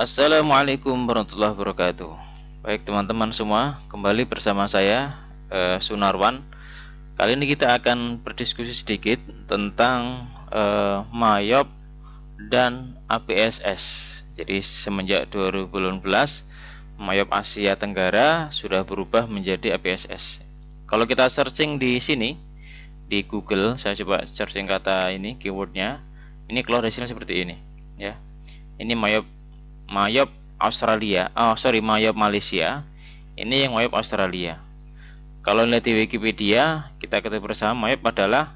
Assalamualaikum warahmatullahi wabarakatuh Baik teman-teman semua Kembali bersama saya eh, Sunarwan Kali ini kita akan berdiskusi sedikit Tentang eh, Mayop dan APSS Jadi semenjak 2018 Mayop Asia Tenggara Sudah berubah menjadi APSS Kalau kita searching di sini Di Google Saya coba searching kata ini keywordnya Ini keluar hasilnya seperti ini ya Ini Mayop Mayob Australia oh sorry Mayob Malaysia ini yang Mayob Australia kalau lihat di Wikipedia kita ketahui bersama Mayob adalah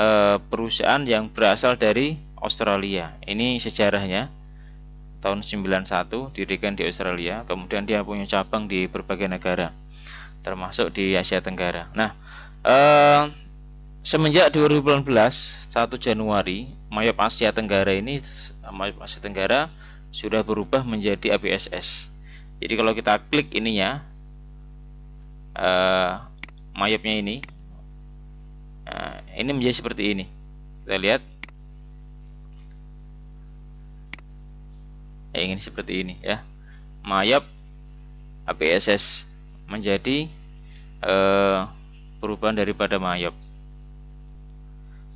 e, perusahaan yang berasal dari Australia ini sejarahnya tahun 91 didirikan di Australia kemudian dia punya cabang di berbagai negara termasuk di Asia Tenggara nah e, semenjak 2018 1 Januari Mayob Asia Tenggara ini Mayob Asia Tenggara sudah berubah menjadi APSS. Jadi kalau kita klik ininya uh, eh, mayapnya ini, uh, ini menjadi seperti ini. Kita lihat, ya, ini seperti ini ya, mayap APSS menjadi uh, perubahan daripada mayap.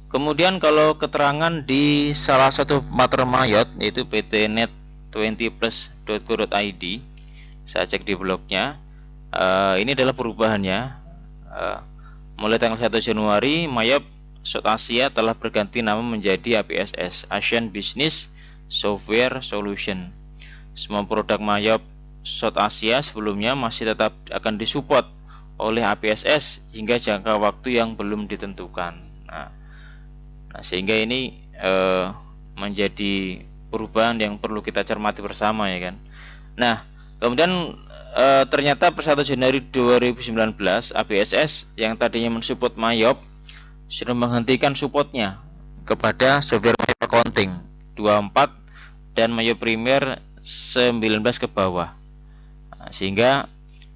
Kemudian kalau keterangan di salah satu mater mayat yaitu PT Net 20plus.co.id saya cek di blognya uh, ini adalah perubahannya uh, mulai tanggal 1 Januari Mayap South Asia telah berganti nama menjadi APSS Asian Business Software Solution semua produk Mayap South Asia sebelumnya masih tetap akan disupport oleh APSS hingga jangka waktu yang belum ditentukan nah, nah sehingga ini uh, menjadi perubahan yang perlu kita cermati bersama ya kan. Nah, kemudian e, ternyata per 1 Januari 2019 ABSS yang tadinya mensupport Mayop sudah menghentikan supportnya kepada software Mayop Accounting 24 dan Mayop Premier 19 ke bawah. Nah, sehingga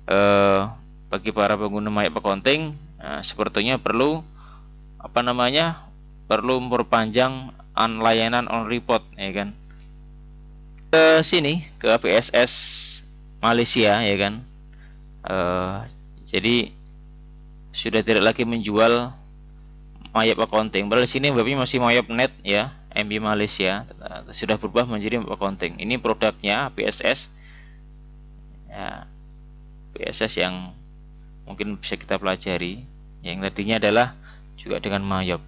e, bagi para pengguna Mayop Accounting e, sepertinya perlu apa namanya? perlu memperpanjang layanan on report ya kan ke sini ke PSS Malaysia ya kan uh, jadi sudah tidak lagi menjual mayap accounting padahal sini babi masih mayap net ya MB Malaysia sudah berubah menjadi accounting ini produknya PSS ya, PSS yang mungkin bisa kita pelajari yang tadinya adalah juga dengan mayap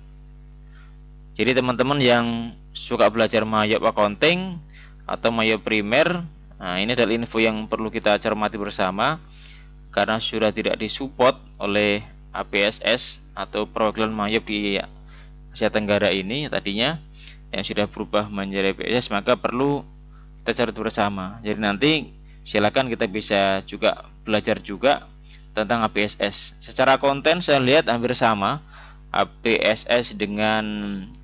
jadi teman-teman yang suka belajar mayap accounting atau maya primer. Nah, ini adalah info yang perlu kita cermati bersama karena sudah tidak disupport oleh APSS atau program mayap di Asia Tenggara ini tadinya yang sudah berubah menjadi APSS maka perlu kita cari bersama. Jadi nanti silakan kita bisa juga belajar juga tentang APSS. Secara konten saya lihat hampir sama APSS dengan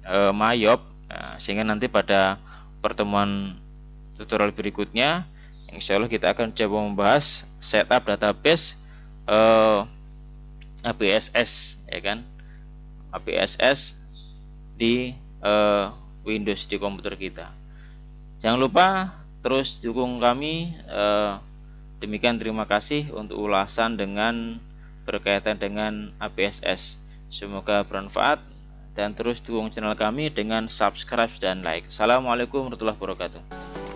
e, Mayop nah, sehingga nanti pada pertemuan tutorial berikutnya Insya Allah kita akan coba membahas setup database uh, eh, APSS ya kan APSS di uh, Windows di komputer kita jangan lupa terus dukung kami uh, demikian terima kasih untuk ulasan dengan berkaitan dengan APSS semoga bermanfaat dan terus dukung channel kami dengan subscribe dan like Assalamualaikum warahmatullahi wabarakatuh